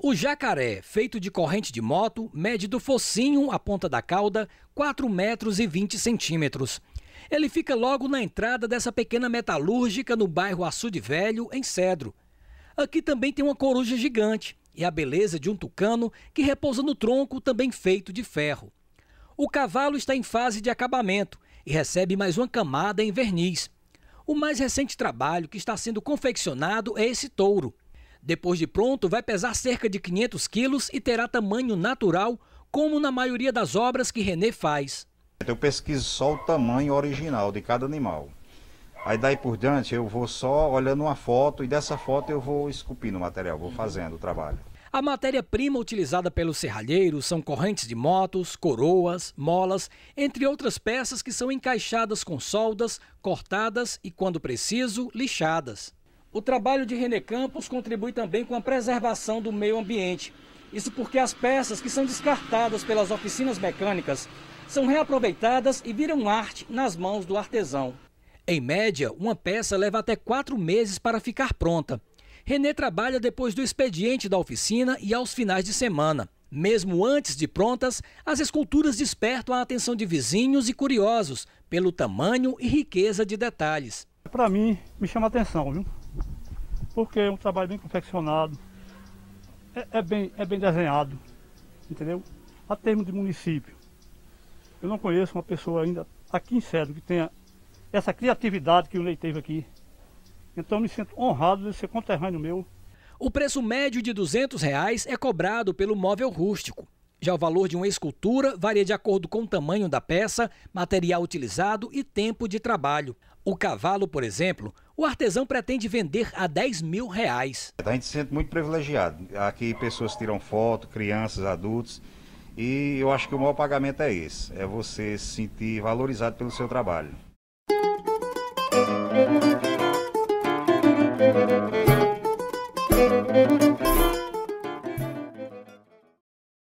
O jacaré, feito de corrente de moto, mede do focinho à ponta da cauda 4 metros e 20 centímetros. Ele fica logo na entrada dessa pequena metalúrgica no bairro Açude Velho, em Cedro. Aqui também tem uma coruja gigante e a beleza de um tucano que repousa no tronco também feito de ferro. O cavalo está em fase de acabamento e recebe mais uma camada em verniz. O mais recente trabalho que está sendo confeccionado é esse touro. Depois de pronto, vai pesar cerca de 500 quilos e terá tamanho natural, como na maioria das obras que René faz. Eu pesquiso só o tamanho original de cada animal. Aí daí por diante eu vou só olhando uma foto e dessa foto eu vou esculpindo o material, vou fazendo o trabalho. A matéria-prima utilizada pelos serralheiros são correntes de motos, coroas, molas, entre outras peças que são encaixadas com soldas, cortadas e, quando preciso, lixadas. O trabalho de René Campos contribui também com a preservação do meio ambiente. Isso porque as peças que são descartadas pelas oficinas mecânicas são reaproveitadas e viram arte nas mãos do artesão. Em média, uma peça leva até quatro meses para ficar pronta. René trabalha depois do expediente da oficina e aos finais de semana. Mesmo antes de prontas, as esculturas despertam a atenção de vizinhos e curiosos pelo tamanho e riqueza de detalhes. Para mim, me chama atenção, viu? Porque é um trabalho bem confeccionado, é, é, bem, é bem desenhado, entendeu? A termo de município. Eu não conheço uma pessoa ainda aqui em Cedro que tenha essa criatividade que o Leite teve aqui. Então me sinto honrado de ser conterrâneo meu. O preço médio de R$ 200 reais é cobrado pelo móvel rústico. Já o valor de uma escultura varia de acordo com o tamanho da peça, material utilizado e tempo de trabalho. O cavalo, por exemplo, o artesão pretende vender a 10 mil reais. A gente se sente muito privilegiado. Aqui pessoas tiram foto, crianças, adultos. E eu acho que o maior pagamento é esse: é você se sentir valorizado pelo seu trabalho. Música